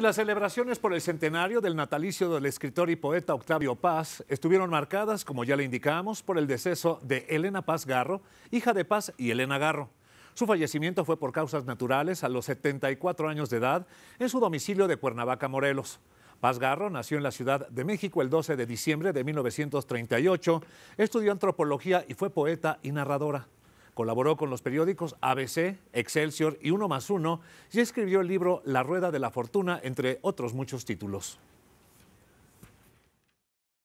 las celebraciones por el centenario del natalicio del escritor y poeta Octavio Paz estuvieron marcadas, como ya le indicamos, por el deceso de Elena Paz Garro, hija de Paz y Elena Garro. Su fallecimiento fue por causas naturales a los 74 años de edad en su domicilio de Cuernavaca, Morelos. Paz Garro nació en la Ciudad de México el 12 de diciembre de 1938, estudió antropología y fue poeta y narradora. Colaboró con los periódicos ABC, Excelsior y Uno más Uno y escribió el libro La Rueda de la Fortuna, entre otros muchos títulos.